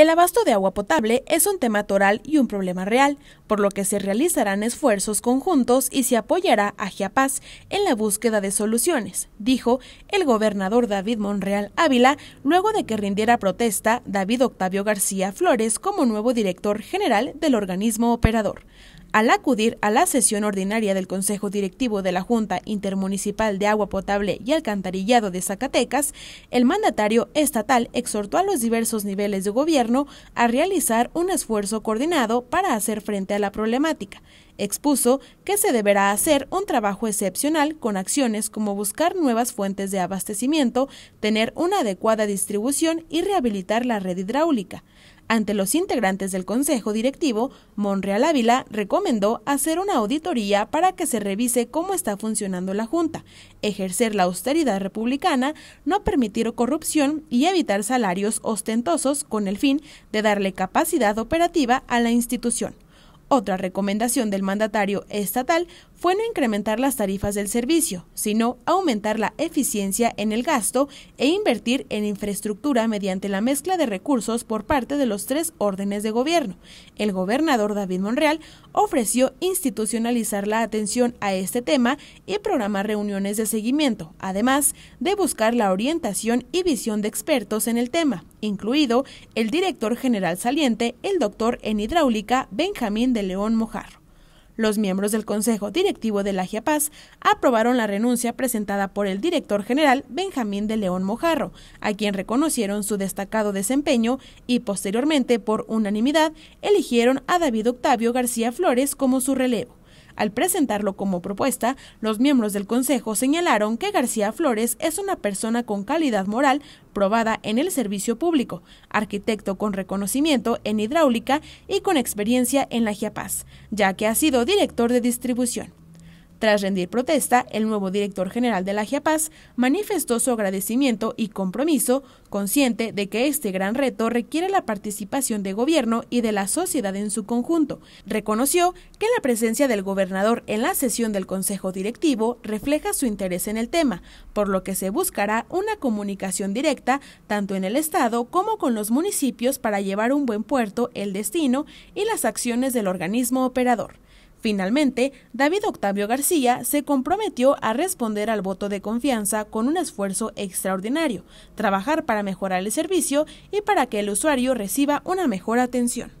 El abasto de agua potable es un tema toral y un problema real, por lo que se realizarán esfuerzos conjuntos y se apoyará a Giapaz en la búsqueda de soluciones, dijo el gobernador David Monreal Ávila luego de que rindiera protesta David Octavio García Flores como nuevo director general del organismo operador. Al acudir a la sesión ordinaria del Consejo Directivo de la Junta Intermunicipal de Agua Potable y Alcantarillado de Zacatecas, el mandatario estatal exhortó a los diversos niveles de gobierno a realizar un esfuerzo coordinado para hacer frente a la problemática. Expuso que se deberá hacer un trabajo excepcional con acciones como buscar nuevas fuentes de abastecimiento, tener una adecuada distribución y rehabilitar la red hidráulica. Ante los integrantes del Consejo Directivo, Monreal Ávila recomendó hacer una auditoría para que se revise cómo está funcionando la Junta, ejercer la austeridad republicana, no permitir corrupción y evitar salarios ostentosos con el fin de darle capacidad operativa a la institución. Otra recomendación del mandatario estatal fue no incrementar las tarifas del servicio, sino aumentar la eficiencia en el gasto e invertir en infraestructura mediante la mezcla de recursos por parte de los tres órdenes de gobierno. El gobernador David Monreal ofreció institucionalizar la atención a este tema y programar reuniones de seguimiento, además de buscar la orientación y visión de expertos en el tema incluido el director general saliente, el doctor en hidráulica Benjamín de León Mojarro. Los miembros del Consejo Directivo de la Paz aprobaron la renuncia presentada por el director general Benjamín de León Mojarro, a quien reconocieron su destacado desempeño y posteriormente, por unanimidad, eligieron a David Octavio García Flores como su relevo. Al presentarlo como propuesta, los miembros del Consejo señalaron que García Flores es una persona con calidad moral probada en el servicio público, arquitecto con reconocimiento en hidráulica y con experiencia en la giapaz, ya que ha sido director de distribución. Tras rendir protesta, el nuevo director general de la Giapaz manifestó su agradecimiento y compromiso, consciente de que este gran reto requiere la participación de gobierno y de la sociedad en su conjunto. Reconoció que la presencia del gobernador en la sesión del Consejo Directivo refleja su interés en el tema, por lo que se buscará una comunicación directa tanto en el Estado como con los municipios para llevar un buen puerto, el destino y las acciones del organismo operador. Finalmente, David Octavio García se comprometió a responder al voto de confianza con un esfuerzo extraordinario, trabajar para mejorar el servicio y para que el usuario reciba una mejor atención.